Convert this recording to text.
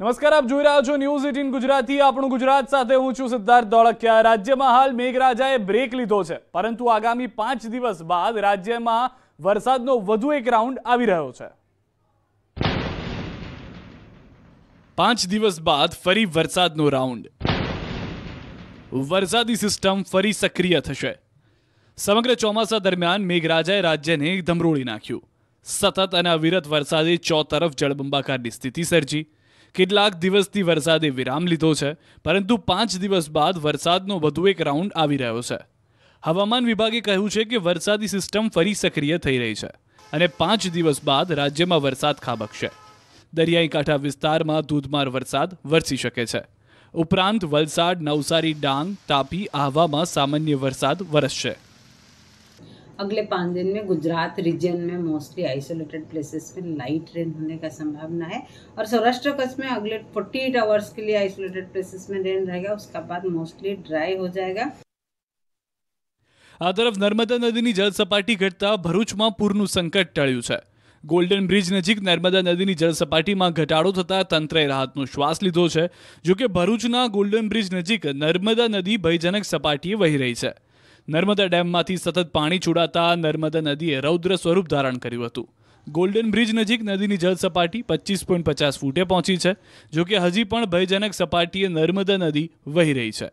નમસ્કાર આપ જોઈ રહ્યા છો ન્યૂઝ એટીન ગુજરાતી આપણું ગુજરાત સાથે હું છું સિદ્ધાર્થ ધોળકિયા રાજ્યમાં હાલ મેઘરાજાએ બ્રેક લીધો છે પરંતુ આગામી પાંચ દિવસ બાદ રાજ્યમાં વરસાદનો વધુ એક રાઉન્ડ આવી રહ્યો છે પાંચ દિવસ બાદ ફરી વરસાદનો રાઉન્ડ વરસાદી સિસ્ટમ ફરી સક્રિય થશે સમગ્ર ચોમાસા દરમિયાન મેઘરાજાએ રાજ્યને ધમરોળી નાખ્યું સતત અને અવિરત વરસાદે ચો તરફ જળબંબાકારની સ્થિતિ સર્જી કેટલાક દિવસથી વરસાદે વિરામ લીધો છે પરંતુ પાંચ દિવસ બાદ વરસાદનો વધુ એક રાઉન્ડ આવી રહ્યો છે હવામાન વિભાગે કહ્યું છે કે વરસાદી સિસ્ટમ ફરી સક્રિય થઈ રહી છે અને પાંચ દિવસ બાદ રાજ્યમાં વરસાદ ખાબકશે દરિયાઈ કાંઠા વિસ્તારમાં ધોધમાર વરસાદ વરસી શકે છે ઉપરાંત વલસાડ નવસારી ડાંગ તાપી આહવામાં સામાન્ય વરસાદ વરસશે अगले पाँच दिन में गुजरात रीजन में मोस्टली आइसोलेटेड प्लेसेस में लाइट रेन होने का संभावना है और सौराष्ट्र कच्छ में अगले 48 आवर्स के लिए आइसोलेटेड प्लेसेस में रेन रहेगा उसका बाद मोस्टली ड्राई हो जाएगा આ તરફ નર્મદા નદીની જળ સપાટી ઘટતા ભરૂચમાં પૂરનું સંકટ ટળ્યું છે ગોલ્ડન બ્રિજ નજીક નર્મદા નદીની જળ ઘટાડો થતાં તંત્રએ રાહતનો શ્વાસ લીધો છે જોકે ભરૂચના ગોલ્ડન બ્રિજ નજીક નર્મદા નદી ભયજનક સપાટીએ વહી રહી છે નર્મદા ડેમમાંથી સતત પાણી છોડાતા નર્મદા નદીએ રૌદ્ર સ્વરૂપ ધારણ કર્યું હતું ગોલ્ડન બ્રિજ નજીક નદીની જળ સપાટી પચીસ પોઈન્ટ પચાસ ફૂટે પહોંચી છે જોકે હજી પણ ભયજનક સપાટીએ નર્મદા નદી વહી રહી છે